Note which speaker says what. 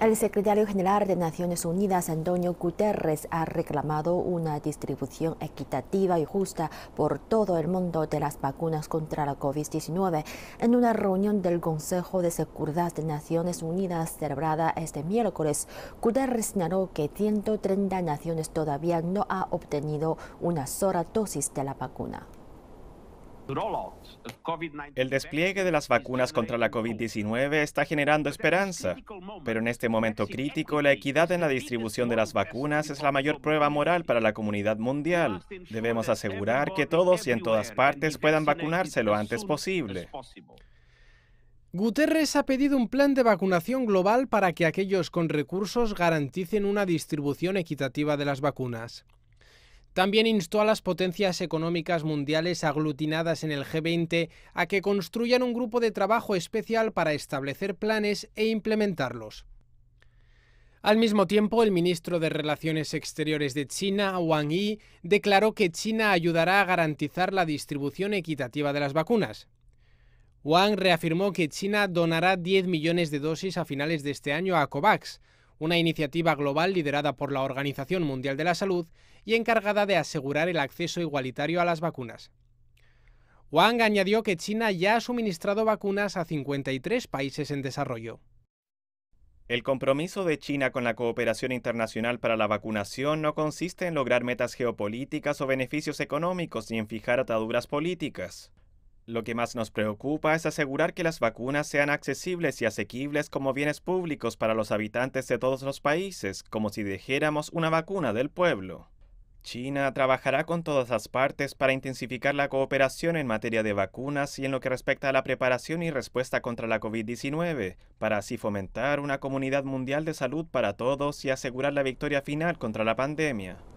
Speaker 1: El secretario general de Naciones Unidas, Antonio Guterres, ha reclamado una distribución equitativa y justa por todo el mundo de las vacunas contra la COVID-19 en una reunión del Consejo de Seguridad de Naciones Unidas celebrada este miércoles. Guterres señaló que 130 naciones todavía no han obtenido una sola dosis de la vacuna.
Speaker 2: El despliegue de las vacunas contra la COVID-19 está generando esperanza, pero en este momento crítico la equidad en la distribución de las vacunas es la mayor prueba moral para la comunidad mundial. Debemos asegurar que todos y en todas partes puedan vacunarse lo antes posible.
Speaker 3: Guterres ha pedido un plan de vacunación global para que aquellos con recursos garanticen una distribución equitativa de las vacunas. También instó a las potencias económicas mundiales aglutinadas en el G20 a que construyan un grupo de trabajo especial para establecer planes e implementarlos. Al mismo tiempo, el ministro de Relaciones Exteriores de China, Wang Yi, declaró que China ayudará a garantizar la distribución equitativa de las vacunas. Wang reafirmó que China donará 10 millones de dosis a finales de este año a COVAX, una iniciativa global liderada por la Organización Mundial de la Salud y encargada de asegurar el acceso igualitario a las vacunas. Wang añadió que China ya ha suministrado vacunas a 53 países en desarrollo. El
Speaker 2: compromiso de China con la cooperación internacional para la vacunación no consiste en lograr metas geopolíticas o beneficios económicos ni en fijar ataduras políticas. Lo que más nos preocupa es asegurar que las vacunas sean accesibles y asequibles como bienes públicos para los habitantes de todos los países, como si dijéramos una vacuna del pueblo. China trabajará con todas las partes para intensificar la cooperación en materia de vacunas y en lo que respecta a la preparación y respuesta contra la COVID-19, para así fomentar una comunidad mundial de salud para todos y asegurar la victoria final contra la pandemia.